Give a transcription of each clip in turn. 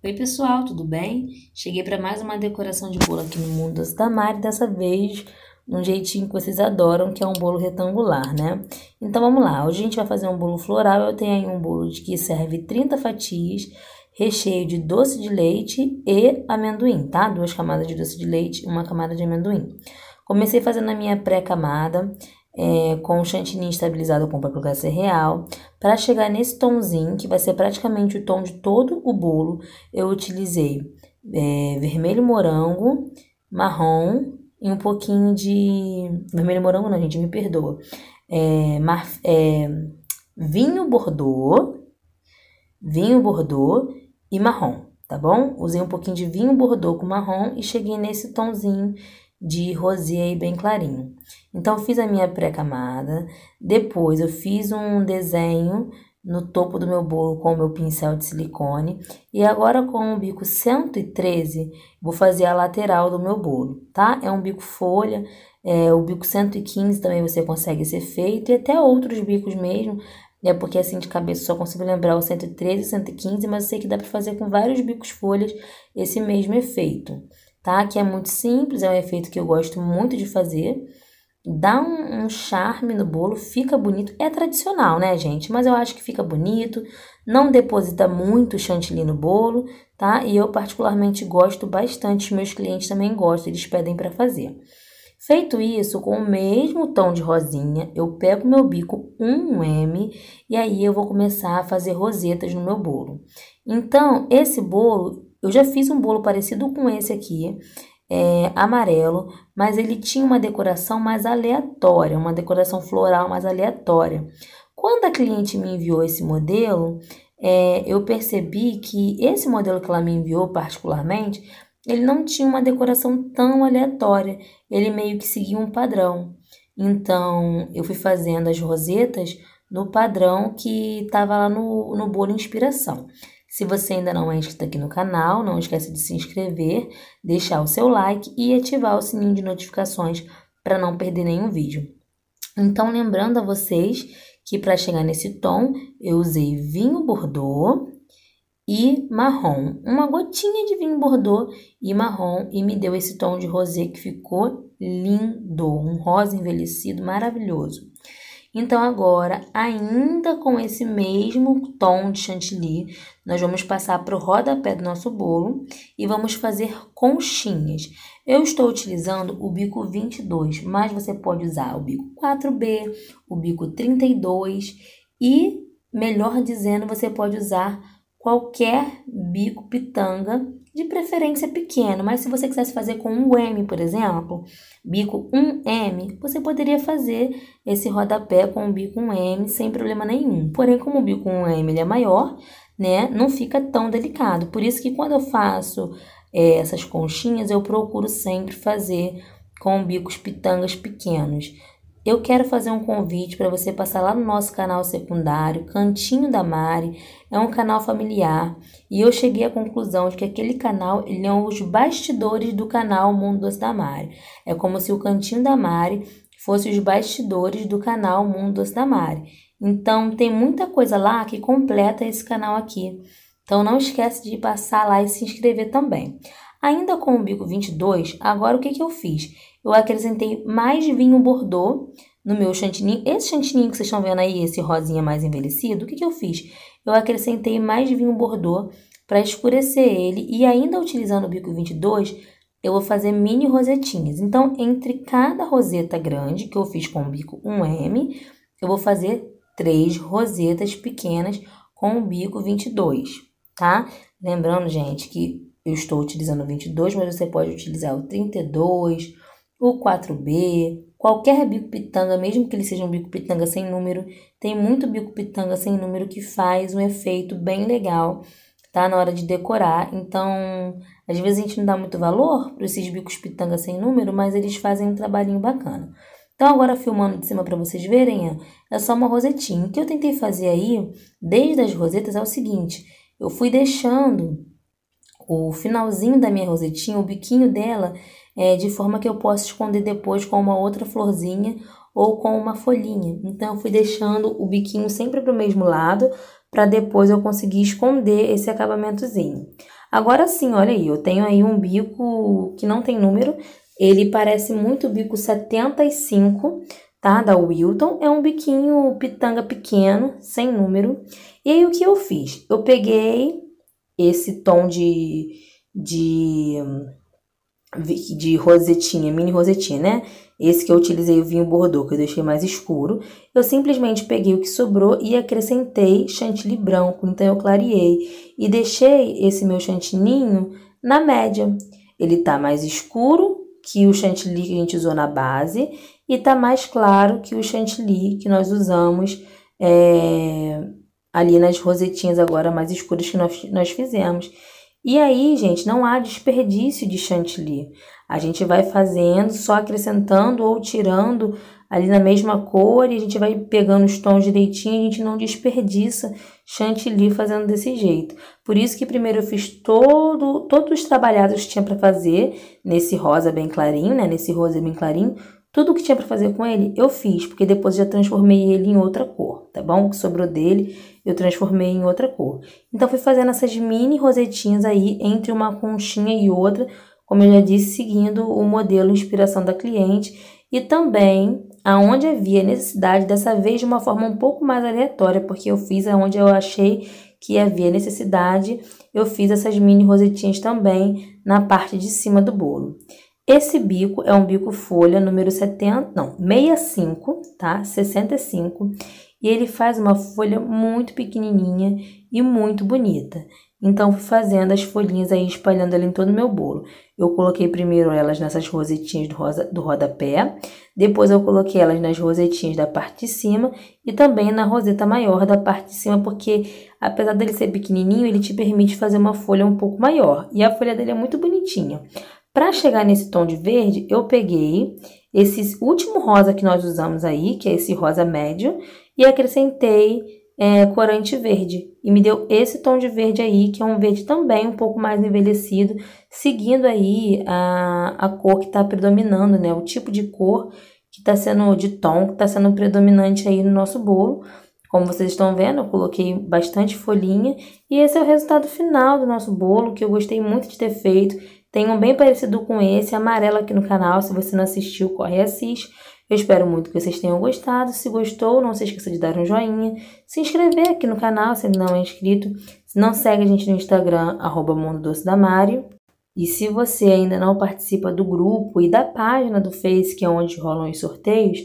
Oi pessoal, tudo bem? Cheguei para mais uma decoração de bolo aqui no Mundo da Mari, dessa vez num um jeitinho que vocês adoram, que é um bolo retangular, né? Então vamos lá, hoje a gente vai fazer um bolo floral, eu tenho aí um bolo que serve 30 fatias, recheio de doce de leite e amendoim, tá? Duas camadas de doce de leite e uma camada de amendoim. Comecei fazendo a minha pré-camada, é, com chantilly estabilizado com paprika real. Para chegar nesse tomzinho, que vai ser praticamente o tom de todo o bolo, eu utilizei é, vermelho morango, marrom e um pouquinho de... Vermelho morango não, gente, me perdoa. É, mar... é, vinho bordeaux, vinho bordeaux e marrom, tá bom? Usei um pouquinho de vinho bordeaux com marrom e cheguei nesse tomzinho de rosé bem clarinho. Então, fiz a minha pré-camada, depois eu fiz um desenho no topo do meu bolo com o meu pincel de silicone e agora com o bico 113 vou fazer a lateral do meu bolo, tá? É um bico folha, é, o bico 115 também você consegue ser feito e até outros bicos mesmo, é porque assim de cabeça só consigo lembrar o 113 e 115, mas eu sei que dá para fazer com vários bicos folhas esse mesmo efeito tá? Que é muito simples, é um efeito que eu gosto muito de fazer. Dá um, um, charme no bolo, fica bonito. É tradicional, né, gente? Mas eu acho que fica bonito. Não deposita muito chantilly no bolo, tá? E eu particularmente gosto bastante, meus clientes também gostam, eles pedem para fazer. Feito isso, com o mesmo tom de rosinha, eu pego meu bico 1M e aí eu vou começar a fazer rosetas no meu bolo. Então, esse bolo eu já fiz um bolo parecido com esse aqui, é, amarelo, mas ele tinha uma decoração mais aleatória, uma decoração floral mais aleatória. Quando a cliente me enviou esse modelo, é, eu percebi que esse modelo que ela me enviou particularmente, ele não tinha uma decoração tão aleatória, ele meio que seguia um padrão. Então, eu fui fazendo as rosetas no padrão que estava lá no, no bolo inspiração. Se você ainda não é inscrito aqui no canal, não esqueça de se inscrever, deixar o seu like e ativar o sininho de notificações para não perder nenhum vídeo. Então, lembrando a vocês que para chegar nesse tom, eu usei vinho bordeaux e marrom. Uma gotinha de vinho bordeaux e marrom e me deu esse tom de rosé que ficou lindo, um rosa envelhecido maravilhoso. Então, agora, ainda com esse mesmo tom de chantilly, nós vamos passar para o rodapé do nosso bolo e vamos fazer conchinhas. Eu estou utilizando o bico 22, mas você pode usar o bico 4B, o bico 32 e, melhor dizendo, você pode usar qualquer bico pitanga de preferência pequeno, mas se você quisesse fazer com um M, por exemplo, bico 1M, você poderia fazer esse rodapé com o bico 1M sem problema nenhum. Porém, como o bico 1M ele é maior, né, não fica tão delicado. Por isso que quando eu faço é, essas conchinhas, eu procuro sempre fazer com bicos pitangas pequenos eu quero fazer um convite para você passar lá no nosso canal secundário, Cantinho da Mari. É um canal familiar e eu cheguei à conclusão de que aquele canal ele é um dos bastidores do canal Mundo Doce da Mari. É como se o Cantinho da Mari fosse os bastidores do canal Mundo Doce da Mari. Então tem muita coisa lá que completa esse canal aqui. Então não esquece de passar lá e se inscrever também. Ainda com o Bico 22, agora o que, que eu fiz? eu acrescentei mais vinho Bordeaux no meu chantininho. Esse chantininho que vocês estão vendo aí, esse rosinha mais envelhecido, o que, que eu fiz? Eu acrescentei mais vinho Bordeaux para escurecer ele e ainda utilizando o bico 22, eu vou fazer mini rosetinhas. Então, entre cada roseta grande, que eu fiz com o bico 1M, eu vou fazer três rosetas pequenas com o bico 22, tá? Lembrando, gente, que eu estou utilizando 22, mas você pode utilizar o 32, o 4B, qualquer bico pitanga, mesmo que ele seja um bico pitanga sem número, tem muito bico pitanga sem número que faz um efeito bem legal, tá? Na hora de decorar. Então, às vezes a gente não dá muito valor para esses bicos pitanga sem número, mas eles fazem um trabalhinho bacana. Então, agora filmando de cima para vocês verem, ó, é só uma rosetinha. O que eu tentei fazer aí, desde as rosetas, é o seguinte: eu fui deixando o finalzinho da minha rosetinha, o biquinho dela, é, de forma que eu possa esconder depois com uma outra florzinha ou com uma folhinha. Então, eu fui deixando o biquinho sempre para o mesmo lado, para depois eu conseguir esconder esse acabamentozinho. Agora sim, olha aí, eu tenho aí um bico que não tem número, ele parece muito bico 75, tá? Da Wilton, é um biquinho pitanga pequeno, sem número. E aí, o que eu fiz? Eu peguei esse tom de, de, de rosetinha, mini rosetinha, né? Esse que eu utilizei o vinho bordô, que eu deixei mais escuro. Eu simplesmente peguei o que sobrou e acrescentei chantilly branco, então eu clareei. E deixei esse meu chantininho na média. Ele tá mais escuro que o chantilly que a gente usou na base e tá mais claro que o chantilly que nós usamos é, ali nas rosetinhas agora mais escuras que nós, nós fizemos. E aí, gente, não há desperdício de chantilly. A gente vai fazendo, só acrescentando ou tirando ali na mesma cor e a gente vai pegando os tons direitinho, a gente não desperdiça chantilly fazendo desse jeito. Por isso que primeiro eu fiz todo, todos os trabalhados que tinha para fazer nesse rosa bem clarinho, né, nesse rosa bem clarinho, tudo que tinha para fazer com ele eu fiz, porque depois já transformei ele em outra cor tá bom? O que sobrou dele eu transformei em outra cor. Então, fui fazendo essas mini rosetinhas aí entre uma conchinha e outra, como eu já disse, seguindo o modelo inspiração da cliente e também aonde havia necessidade, dessa vez de uma forma um pouco mais aleatória, porque eu fiz aonde eu achei que havia necessidade, eu fiz essas mini rosetinhas também na parte de cima do bolo. Esse bico é um bico folha número 70, não, 65, tá? 65 e ele faz uma folha muito pequenininha e muito bonita. Então fui fazendo as folhinhas aí, espalhando ela em todo o meu bolo. Eu coloquei primeiro elas nessas rosetinhas do, rosa, do rodapé, depois eu coloquei elas nas rosetinhas da parte de cima e também na roseta maior da parte de cima, porque apesar dele ser pequenininho, ele te permite fazer uma folha um pouco maior. E a folha dele é muito bonitinha. Para chegar nesse tom de verde, eu peguei esse último rosa que nós usamos aí, que é esse rosa médio, e acrescentei é, corante verde. E me deu esse tom de verde aí, que é um verde também um pouco mais envelhecido, seguindo aí a, a cor que está predominando, né? O tipo de cor que está sendo, de tom, que está sendo predominante aí no nosso bolo. Como vocês estão vendo, eu coloquei bastante folhinha e esse é o resultado final do nosso bolo, que eu gostei muito de ter feito. Tem um bem parecido com esse, amarelo aqui no canal. Se você não assistiu, corre e assiste. Eu espero muito que vocês tenham gostado. Se gostou, não se esqueça de dar um joinha, se inscrever aqui no canal se não é inscrito. Se não segue a gente no Instagram, arroba Mundo Doce da Mário. E se você ainda não participa do grupo e da página do Face, que é onde rolam os sorteios,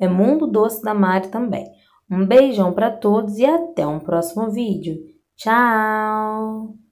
é Mundo Doce da Mari também. Um beijão para todos e até um próximo vídeo. Tchau!